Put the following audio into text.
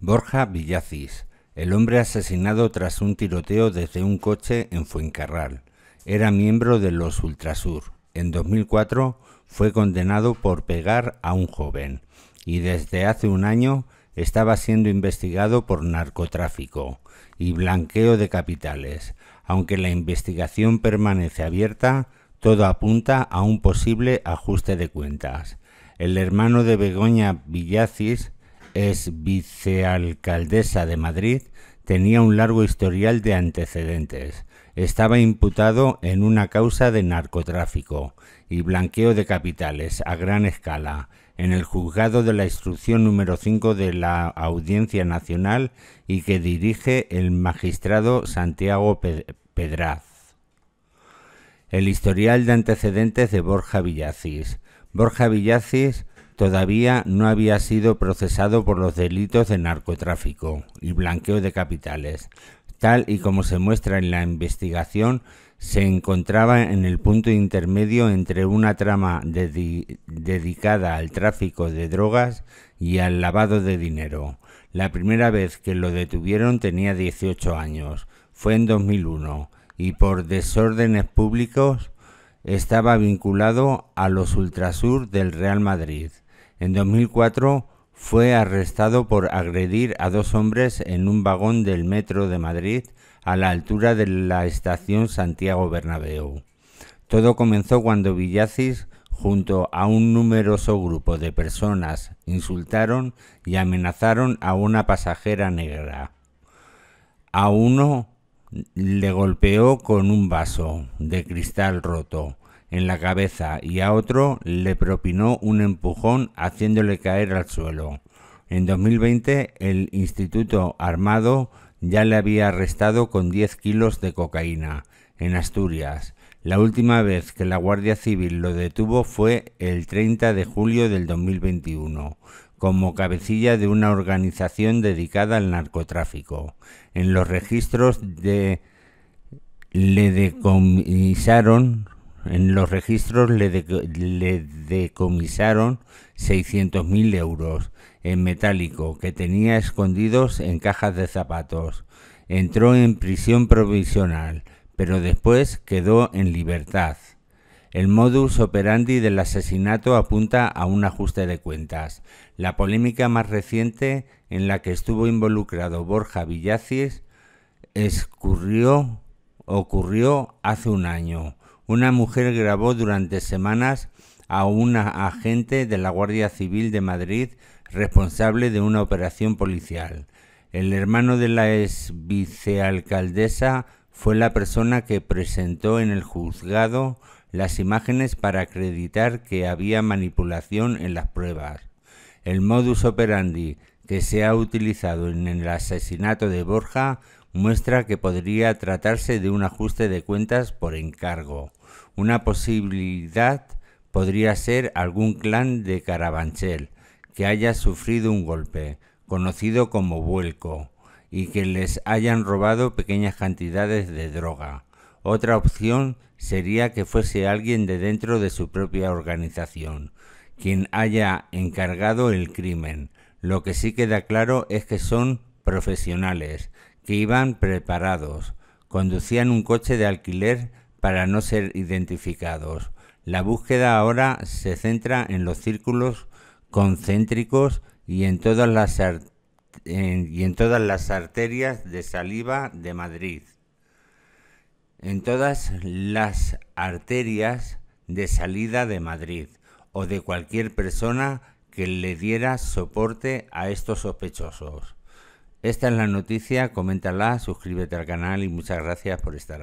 Borja Villacis, el hombre asesinado tras un tiroteo desde un coche en Fuencarral. Era miembro de los Ultrasur. En 2004 fue condenado por pegar a un joven y desde hace un año estaba siendo investigado por narcotráfico y blanqueo de capitales. Aunque la investigación permanece abierta, todo apunta a un posible ajuste de cuentas. El hermano de Begoña Villacis es vicealcaldesa de Madrid, tenía un largo historial de antecedentes. Estaba imputado en una causa de narcotráfico y blanqueo de capitales a gran escala en el juzgado de la instrucción número 5 de la Audiencia Nacional y que dirige el magistrado Santiago Pedraz. El historial de antecedentes de Borja Villacís. Borja Villacís todavía no había sido procesado por los delitos de narcotráfico y blanqueo de capitales. Tal y como se muestra en la investigación, se encontraba en el punto intermedio entre una trama dedicada al tráfico de drogas y al lavado de dinero. La primera vez que lo detuvieron tenía 18 años, fue en 2001, y por desórdenes públicos estaba vinculado a los ultrasur del Real Madrid. En 2004 fue arrestado por agredir a dos hombres en un vagón del metro de Madrid a la altura de la estación Santiago Bernabéu. Todo comenzó cuando Villacis, junto a un numeroso grupo de personas, insultaron y amenazaron a una pasajera negra. A uno le golpeó con un vaso de cristal roto en la cabeza y a otro le propinó un empujón haciéndole caer al suelo. En 2020 el Instituto Armado ya le había arrestado con 10 kilos de cocaína en Asturias. La última vez que la Guardia Civil lo detuvo fue el 30 de julio del 2021, como cabecilla de una organización dedicada al narcotráfico. En los registros de le decomisaron en los registros le, decomisaron 600.000 euros en metálico que tenía escondidos en cajas de zapatos. Entró en prisión provisional, pero después quedó en libertad. El modus operandi del asesinato apunta a un ajuste de cuentas. La polémica más reciente en la que estuvo involucrado Borja Villacis ocurrió hace un año. Una mujer grabó durante semanas a un agente de la Guardia Civil de Madrid responsable de una operación policial. El hermano de la ex vicealcaldesa fue la persona que presentó en el juzgado las imágenes para acreditar que había manipulación en las pruebas. El modus operandi que se ha utilizado en el asesinato de Borja muestra que podría tratarse de un ajuste de cuentas por encargo. Una posibilidad podría ser algún clan de Carabanchel que haya sufrido un golpe, conocido como vuelco, y que les hayan robado pequeñas cantidades de droga. Otra opción sería que fuese alguien de dentro de su propia organización, quien haya encargado el crimen. Lo que sí queda claro es que son profesionales, que iban preparados. Conducían un coche de alquiler para no ser identificados. La búsqueda ahora se centra en los círculos concéntricos y en todas las, y en todas las arterias de saliva de Madrid. En todas las arterias de salida de Madrid o de cualquier persona que le diera soporte a estos sospechosos. Esta es la noticia, coméntala, suscríbete al canal y muchas gracias por estar aquí.